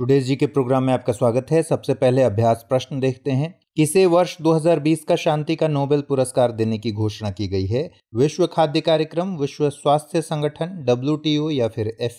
today's जी के programme में आपका स्वागत है सबसे पहले अभ्यास प्रश्न देखते हैं किसे वर्ष 2020 का शांति का नोबेल पुरस्कार देने की घोषणा की गई है विश्व खाद्य कार्यक्रम विश्व स्वास्थ्य संगठन डब्ल्यू या फिर एफ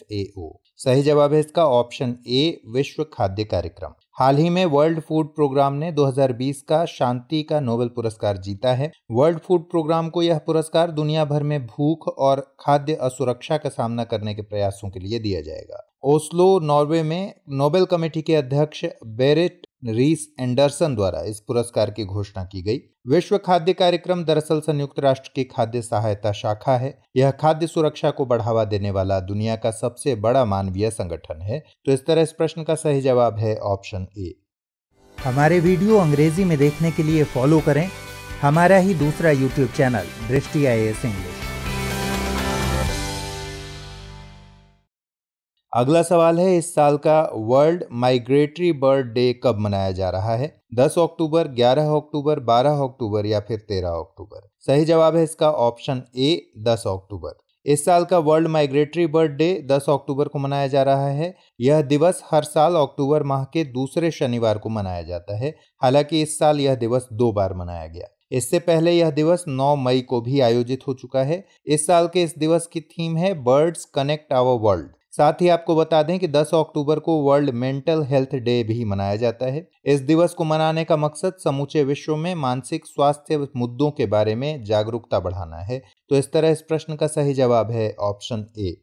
सही जवाब है इसका ऑप्शन ए विश्व खाद्य कार्यक्रम हाल ही में वर्ल्ड फूड प्रोग्राम ने 2020 का शांति का नोबेल पुरस्कार जीता है वर्ल्ड फूड प्रोग्राम को यह पुरस्कार दुनिया भर में भूख और खाद्य असुरक्षा का सामना करने के प्रयासों के लिए दिया जाएगा ओस्लो नॉर्वे में नोबेल कमेटी के अध्यक्ष बेरेट रीस एंडरसन द्वारा इस पुरस्कार की घोषणा की गई विश्व खाद्य कार्यक्रम दरअसल संयुक्त राष्ट्र की खाद्य सहायता शाखा है यह खाद्य सुरक्षा को बढ़ावा देने वाला दुनिया का सबसे बड़ा मानवीय संगठन है तो इस तरह इस प्रश्न का सही जवाब है ऑप्शन ए हमारे वीडियो अंग्रेजी में देखने के लिए फॉलो करें हमारा ही दूसरा यूट्यूब चैनल दृष्टि आई एस इंग्लिश अगला सवाल है इस साल का वर्ल्ड माइग्रेटरी बर्ड डे कब मनाया जा रहा है 10 अक्टूबर 11 अक्टूबर 12 अक्टूबर या फिर 13 अक्टूबर सही जवाब है इसका ऑप्शन ए 10 अक्टूबर इस साल का वर्ल्ड माइग्रेटरी बर्ड डे 10 अक्टूबर को मनाया जा रहा है यह दिवस हर साल अक्टूबर माह के दूसरे शनिवार को मनाया जाता है हालांकि इस साल यह दिवस दो बार मनाया गया इससे पहले यह दिवस 9 मई को भी आयोजित हो चुका है इस साल के इस दिवस की थीम है बर्ड्स कनेक्ट आवर वर्ल्ड साथ ही आपको बता दें कि 10 अक्टूबर को वर्ल्ड मेंटल हेल्थ डे भी मनाया जाता है इस दिवस को मनाने का मकसद समूचे विश्व में मानसिक स्वास्थ्य मुद्दों के बारे में जागरूकता बढ़ाना है तो इस तरह इस प्रश्न का सही जवाब है ऑप्शन ए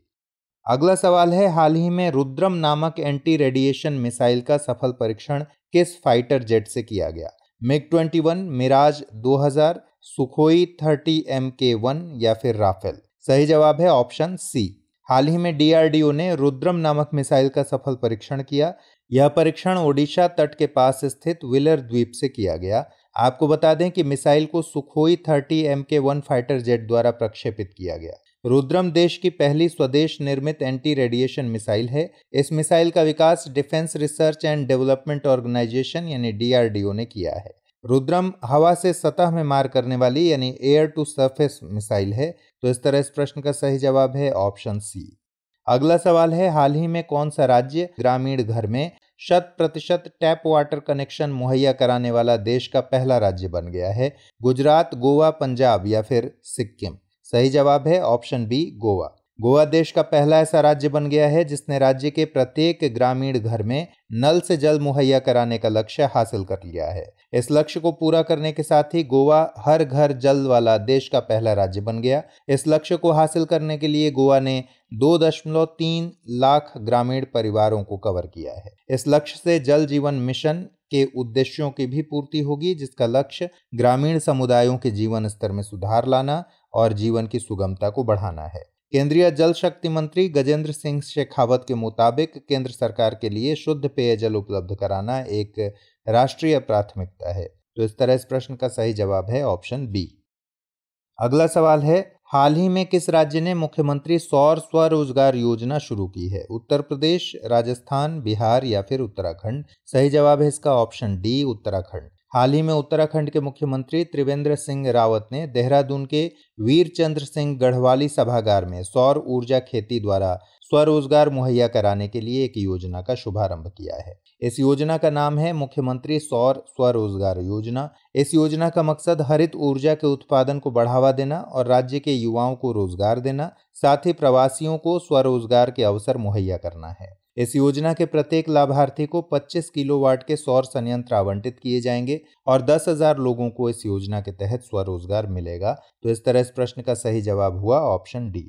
अगला सवाल है हाल ही में रुद्रम नामक एंटी रेडिएशन मिसाइल का सफल परीक्षण किस फाइटर जेट से किया गया MiG 21, Mirage 2000, Sukhoi 30 M K one या फिर राफेल सही जवाब है ऑप्शन सी हाल ही में डीआरडीओ ने रुद्रम नामक मिसाइल का सफल परीक्षण किया यह परीक्षण ओडिशा तट के पास स्थित विलर द्वीप से किया गया आपको बता दें कि मिसाइल को Sukhoi thirty M K one fighter jet द्वारा प्रक्षेपित किया गया रुद्रम देश की पहली स्वदेश निर्मित एंटी रेडिएशन मिसाइल है इस मिसाइल का विकास defence research and development organisation यानी डीआरडीओ ने किया है रुद्रम हवा से सतह में मार करने वाली यानी एयर टू सरफेस मिसाइल है तो इस तरह इस प्रश्न का सही जवाब है ऑप्शन सी अगला सवाल है हाल ही में कौन सा राज्य ग्रामीण घर में शत प्रतिशत टैप वाटर कनेक्शन मुहैया कराने वाला देश का पहला राज्य बन गया है गुजरात गोवा पंजाब या फिर सिक्किम सही जवाब है ऑप्शन बी गोवा गोवा देश का पहला ऐसा राज्य बन गया है जिसने राज्य के प्रत्येक ग्रामीण घर में नल से जल मुहैया कराने का लक्ष्य हासिल कर लिया है इस लक्ष्य को पूरा करने के साथ ही गोवा हर घर जल वाला देश का पहला राज्य बन गया इस लक्ष्य को हासिल करने के लिए गोवा ने दो दशमलव तीन लाख ग्रामीण परिवारों को कवर किया है इस लक्ष्य से जल जीवन मिशन के उद्देश्यों की भी पूर्ति होगी जिसका लक्ष्य ग्रामीण समुदायों के जीवन स्तर में सुधार लाना और जीवन की सुगमता को बढ़ाना है केंद्रीय जल शक्ति मंत्री गजेंद्र सिंह शेखावत के मुताबिक केंद्र सरकार के लिए शुद्ध पेयजल उपलब्ध कराना एक राष्ट्रीय प्राथमिकता है तो इस तरह इस प्रश्न का सही जवाब है ऑप्शन बी अगला सवाल है हाल ही में किस राज्य ने मुख्यमंत्री सौर स्वरोजगार योजना शुरू की है उत्तर प्रदेश राजस्थान बिहार या फिर उत्तराखंड सही जवाब है इसका ऑप्शन डी उत्तराखंड हाल ही में उत्तराखंड के मुख्यमंत्री त्रिवेंद्र सिंह रावत ने देहरादून के वीरचंद्र सिंह गढ़वाली सभागार में सौर ऊर्जा खेती द्वारा स्वरोजगार मुहैया कराने के लिए एक योजना का शुभारंभ किया है इस योजना का नाम है मुख्यमंत्री सौर स्वरोजगार योजना इस योजना का मकसद हरित ऊर्जा के उत्पादन को बढ़ावा देना और राज्य के युवाओं को रोजगार देना साथ ही प्रवासियों को स्वरोजगार के अवसर मुहैया करना है इस योजना के प्रत्येक लाभार्थी को 25 किलोवाट के सौर संयंत्र आवंटित किए जाएंगे और दस हजार लोगों को इस योजना के तहत स्वरोजगार मिलेगा तो इस तरह इस प्रश्न का सही जवाब हुआ ऑप्शन डी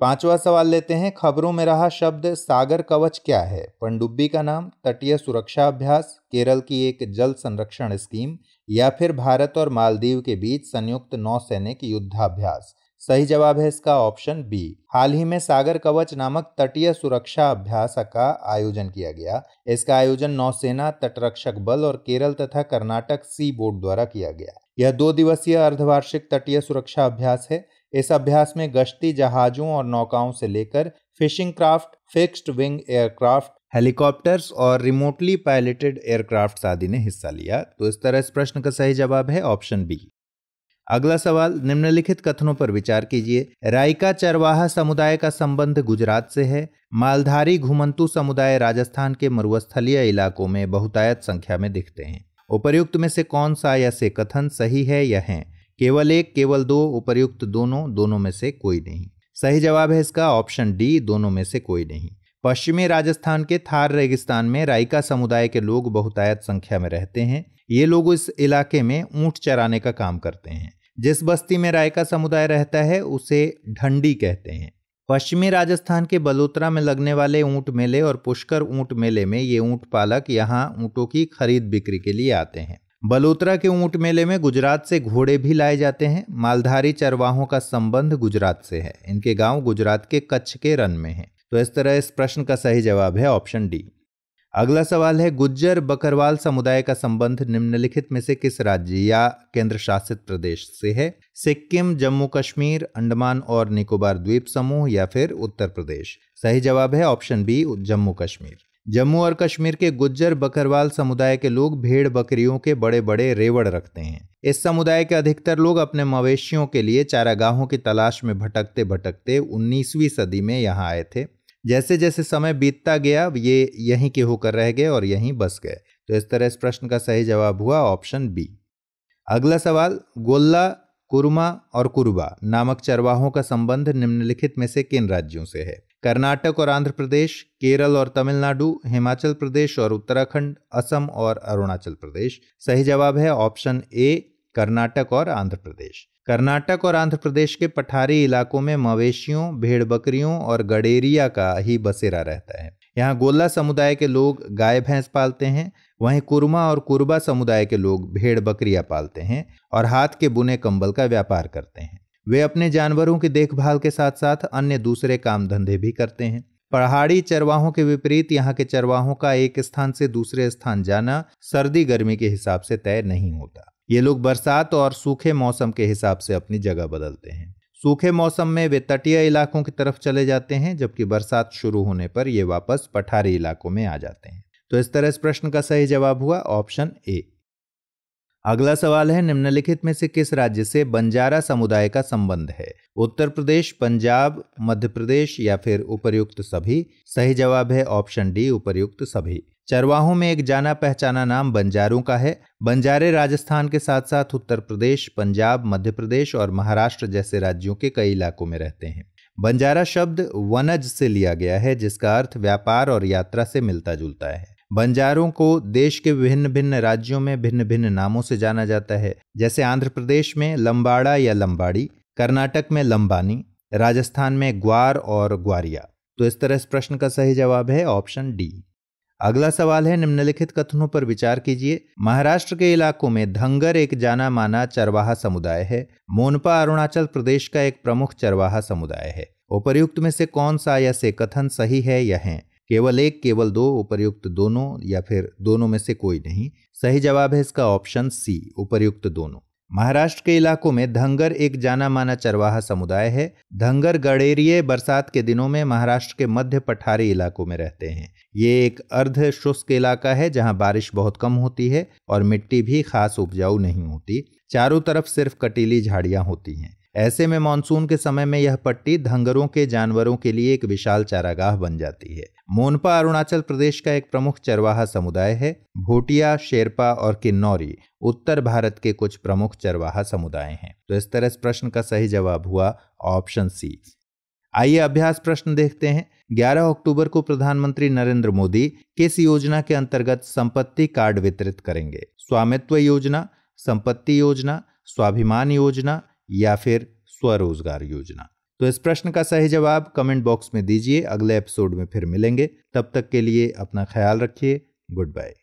पांचवा सवाल लेते हैं खबरों में रहा शब्द सागर कवच क्या है पंडुब्बी का नाम तटीय सुरक्षा अभ्यास केरल की एक जल संरक्षण स्कीम या फिर भारत और मालदीव के बीच संयुक्त नौसैनिक युद्धाभ्यास सही जवाब है इसका ऑप्शन बी हाल ही में सागर कवच नामक तटीय सुरक्षा अभ्यास का आयोजन किया गया इसका आयोजन नौसेना तटरक्षक बल और केरल तथा कर्नाटक सी बोर्ड द्वारा किया गया यह दो दिवसीय अर्धवार्षिक तटीय सुरक्षा अभ्यास है इस अभ्यास में गश्ती जहाजों और नौकाओं से लेकर fishing craft fixed wing aircraft helicopters और रिमोटली पायलटेड एयरक्राफ्ट आदि ने हिस्सा लिया तो इस तरह इस प्रश्न का सही जवाब है ऑप्शन बी अगला सवाल निम्नलिखित कथनों पर विचार कीजिए रायका चरवाहा समुदाय का संबंध गुजरात से है मालधारी घुमंतु समुदाय राजस्थान के मरुस्थलीय इलाकों में बहुतायत संख्या में दिखते हैं उपर्युक्त में से कौन सा या से कथन सही है या है केवल एक केवल दो उपर्युक्त दोनों दोनों में से कोई नहीं सही जवाब है इसका ऑप्शन डी दोनों में से कोई नहीं पश्चिमी राजस्थान के थार रेगिस्तान में रायका समुदाय के लोग बहुतायत संख्या में रहते हैं ये लोग इस इलाके में ऊँट चराने का काम करते हैं जिस बस्ती में रायका समुदाय रहता है उसे ढंडी कहते हैं पश्चिमी राजस्थान के बलोतरा में लगने वाले ऊँट मेले और पुष्कर ऊँट मेले में ये ऊंट पालक यहाँ ऊँटों की खरीद बिक्री के लिए आते हैं बलोतरा के ऊंट मेले में गुजरात से घोड़े भी लाए जाते हैं मालधारी चरवाहों का संबंध गुजरात से है इनके गांव गुजरात के कच्छ के रन में है तो इस तरह इस प्रश्न का सही जवाब है ऑप्शन डी अगला सवाल है गुज्जर बकरवाल समुदाय का संबंध निम्नलिखित में से किस राज्य या केंद्र शासित प्रदेश से है सिक्किम जम्मू कश्मीर अंडमान और निकोबार द्वीप समूह या फिर उत्तर प्रदेश सही जवाब है ऑप्शन बी जम्मू कश्मीर जम्मू और कश्मीर के गुज्जर बकरवाल समुदाय के लोग भेड़ बकरियों के बड़े बड़े रेवड़ रखते हैं इस समुदाय के अधिकतर लोग अपने मवेशियों के लिए चारागाहों की तलाश में भटकते भटकते 19वीं सदी में यहाँ आए थे जैसे जैसे समय बीतता गया ये यहीं के होकर रह गए और यहीं बस गए तो इस तरह इस प्रश्न का सही जवाब हुआ ऑप्शन बी अगला सवाल गोल्ला कुरमा और कुरबा नामक चरवाहों का संबंध निम्नलिखित में से किन राज्यों से है कर्नाटक और आंध्र प्रदेश केरल और तमिलनाडु हिमाचल प्रदेश और उत्तराखंड असम और अरुणाचल प्रदेश सही जवाब है ऑप्शन ए कर्नाटक और आंध्र प्रदेश कर्नाटक और आंध्र प्रदेश के पठारी इलाकों में मवेशियों भेड़ बकरियों और गडेरिया का ही बसेरा रहता है यहाँ गोल्ला समुदाय के लोग गाय भैंस पालते हैं वहीं कुरमा और कुरबा समुदाय के लोग भेड़ बकरियाँ पालते हैं और हाथ के बुने कंबल का व्यापार करते हैं वे अपने जानवरों की देखभाल के साथ साथ अन्य दूसरे काम धंधे भी करते हैं पहाड़ी चरवाहों के विपरीत यहाँ के चरवाहों का एक स्थान से दूसरे स्थान जाना सर्दी गर्मी के हिसाब से तय नहीं होता ये लोग बरसात और सूखे मौसम के हिसाब से अपनी जगह बदलते हैं सूखे मौसम में वे तटीय इलाकों की तरफ चले जाते हैं जबकि बरसात शुरू होने पर ये वापस पठारी इलाकों में आ जाते हैं तो इस तरह इस प्रश्न का सही जवाब हुआ ऑप्शन ए अगला सवाल है निम्नलिखित में से किस राज्य से बंजारा समुदाय का संबंध है उत्तर प्रदेश पंजाब मध्य प्रदेश या फिर उपर्युक्त सभी सही जवाब है ऑप्शन डी उपर्युक्त सभी चरवाहों में एक जाना पहचाना नाम बंजारों का है बंजारे राजस्थान के साथ साथ उत्तर प्रदेश पंजाब मध्य प्रदेश और महाराष्ट्र जैसे राज्यों के कई इलाकों में रहते हैं बंजारा शब्द वनज से लिया गया है जिसका अर्थ व्यापार और यात्रा से मिलता जुलता है बंजारों को देश के विभिन्न भिन्न राज्यों में भिन्न भिन्न नामों से जाना जाता है जैसे आंध्र प्रदेश में लंबाड़ा या लंबाड़ी कर्नाटक में लंबानी राजस्थान में ग्वार और ग्वारिया तो इस तरह इस प्रश्न का सही जवाब है ऑप्शन डी अगला सवाल है निम्नलिखित कथनों पर विचार कीजिए महाराष्ट्र के इलाकों में धंगर एक जाना माना चरवाहा समुदाय है मोनपा अरुणाचल प्रदेश का एक प्रमुख चरवाहा समुदाय है उपर्युक्त में से कौन सा या से कथन सही है या है केवल एक केवल दो उपर्युक्त दोनों या फिर दोनों में से कोई नहीं सही जवाब है इसका ऑप्शन सी उपर्युक्त दोनों महाराष्ट्र के इलाकों में धंगर एक जाना माना चरवाहा समुदाय है धंगर गड़ेरिए बरसात के दिनों में महाराष्ट्र के मध्य पठारी इलाकों में रहते हैं ये एक अर्ध शुष्क इलाका है जहाँ बारिश बहुत कम होती है और मिट्टी भी खास उपजाऊ नहीं होती चारों तरफ सिर्फ कटीली झाड़ियां होती हैं ऐसे में मानसून के समय में यह पट्टी धंगरों के जानवरों के लिए एक विशाल चारागाह बन जाती है मोनपा अरुणाचल प्रदेश का एक प्रमुख चरवाहा समुदाय है भोटिया शेरपा और किन्नौरी उत्तर भारत के कुछ प्रमुख चरवाहा समुदाय हैं तो इस तरह इस प्रश्न का सही जवाब हुआ ऑप्शन सी आइए अभ्यास प्रश्न देखते हैं 11 अक्टूबर को प्रधानमंत्री नरेंद्र मोदी किस योजना के अंतर्गत संपत्ति कार्ड वितरित करेंगे स्वामित्व योजना संपत्ति योजना स्वाभिमान योजना या फिर स्वरोजगार योजना तो इस प्रश्न का सही जवाब कमेंट बॉक्स में दीजिए अगले एपिसोड में फिर मिलेंगे तब तक के लिए अपना ख्याल रखिए गुड बाय